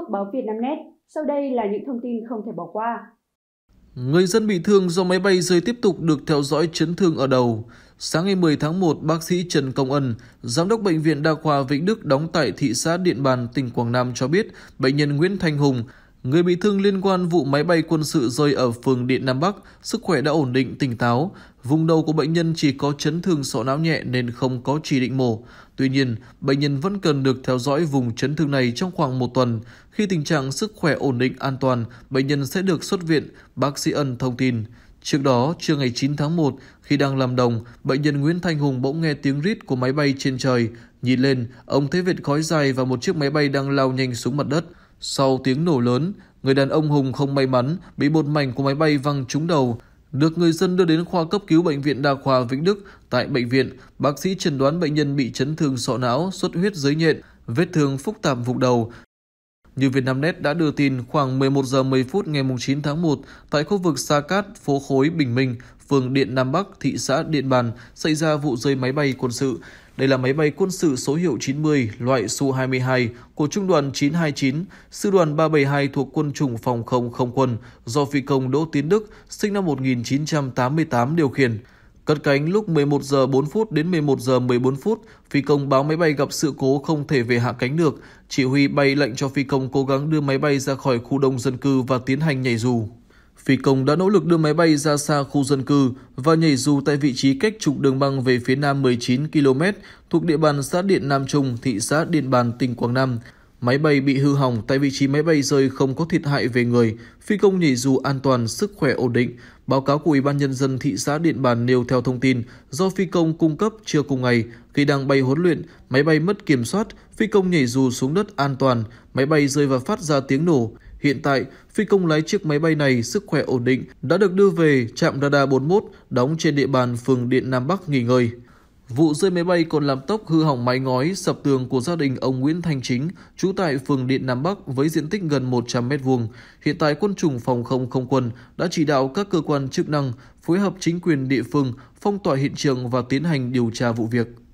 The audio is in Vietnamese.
top báo Net. Sau đây là những thông tin không thể bỏ qua. Người dân bị thương do máy bay rơi tiếp tục được theo dõi chấn thương ở đầu. Sáng ngày 10 tháng 1, bác sĩ Trần Công Ân, giám đốc bệnh viện đa khoa Vĩnh Đức đóng tại thị xã Điện Bàn, tỉnh Quảng Nam cho biết, bệnh nhân Nguyễn Thanh Hùng Người bị thương liên quan vụ máy bay quân sự rơi ở phường Điện Nam Bắc, sức khỏe đã ổn định, tỉnh táo. Vùng đầu của bệnh nhân chỉ có chấn thương sọ não nhẹ nên không có chỉ định mổ. Tuy nhiên, bệnh nhân vẫn cần được theo dõi vùng chấn thương này trong khoảng một tuần. Khi tình trạng sức khỏe ổn định an toàn, bệnh nhân sẽ được xuất viện, bác sĩ Ân thông tin. Trước đó, trưa ngày 9 tháng 1, khi đang làm đồng, bệnh nhân Nguyễn Thanh Hùng bỗng nghe tiếng rít của máy bay trên trời. Nhìn lên, ông thấy vệt khói dài và một chiếc máy bay đang lao nhanh xuống mặt đất. Sau tiếng nổ lớn, người đàn ông Hùng không may mắn bị một mảnh của máy bay văng trúng đầu, được người dân đưa đến khoa cấp cứu bệnh viện đa khoa Vĩnh Đức. Tại bệnh viện, bác sĩ chẩn đoán bệnh nhân bị chấn thương sọ não, xuất huyết dưới nhện, vết thương phức tạp vùng đầu. Như Vietnamnet đã đưa tin, khoảng 11 giờ 10 phút ngày 9 tháng 1, tại khu vực Sa Cát, phố Khối, Bình Minh, phường Điện Nam Bắc, thị xã Điện Bàn, xảy ra vụ rơi máy bay quân sự. Đây là máy bay quân sự số hiệu 90 loại Su-22 của Trung đoàn 929, Sư đoàn 372 thuộc Quân chủng Phòng không Không quân do phi công Đỗ Tiến Đức sinh năm 1988 điều khiển. Cất cánh lúc 11 giờ 4 phút đến 11 giờ 14 phút, phi công báo máy bay gặp sự cố không thể về hạ cánh được. Chỉ huy bay lệnh cho phi công cố gắng đưa máy bay ra khỏi khu đông dân cư và tiến hành nhảy dù. Phi công đã nỗ lực đưa máy bay ra xa khu dân cư và nhảy dù tại vị trí cách trục đường băng về phía nam 19 km thuộc địa bàn xã Điện Nam Trung, thị xã Điện Bàn, tỉnh Quảng Nam. Máy bay bị hư hỏng tại vị trí máy bay rơi không có thiệt hại về người, phi công nhảy dù an toàn, sức khỏe ổn định. Báo cáo của Ủy ban Nhân dân thị xã Điện Bàn nêu theo thông tin, do phi công cung cấp chưa cùng ngày, khi đang bay huấn luyện, máy bay mất kiểm soát, phi công nhảy dù xuống đất an toàn, máy bay rơi và phát ra tiếng nổ. Hiện tại, phi công lái chiếc máy bay này sức khỏe ổn định đã được đưa về trạm radar 41 đóng trên địa bàn phường Điện Nam Bắc nghỉ ngơi. Vụ rơi máy bay còn làm tốc hư hỏng mái ngói sập tường của gia đình ông Nguyễn Thanh Chính, trú tại phường Điện Nam Bắc với diện tích gần 100 m vuông. Hiện tại quân chủng phòng không không quân đã chỉ đạo các cơ quan chức năng phối hợp chính quyền địa phương phong tỏa hiện trường và tiến hành điều tra vụ việc.